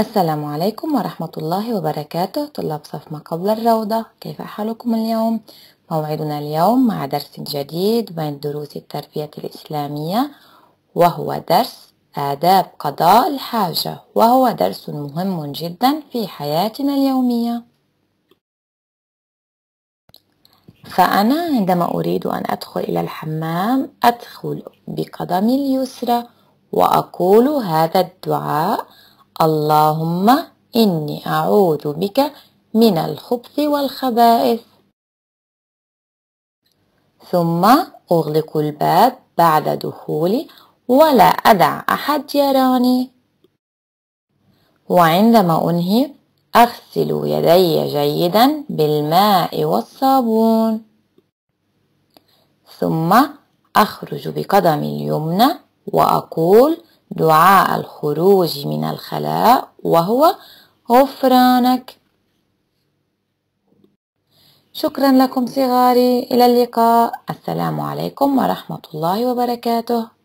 السلام عليكم ورحمة الله وبركاته طلاب صف ما قبل الروضة كيف حالكم اليوم؟ موعدنا اليوم مع درس جديد من دروس التربية الإسلامية وهو درس آداب قضاء الحاجة وهو درس مهم جدا في حياتنا اليومية فأنا عندما أريد أن أدخل إلى الحمام أدخل بقدمي اليسرى وأقول هذا الدعاء اللهم إني أعوذ بك من الخبث والخبائث ثم أغلق الباب بعد دخولي ولا أدع أحد يراني وعندما أنهي أغسل يدي جيدا بالماء والصابون ثم أخرج بقدمي اليمنى وأقول دعاء الخروج من الخلاء وهو غفرانك شكرا لكم صغاري إلى اللقاء السلام عليكم ورحمة الله وبركاته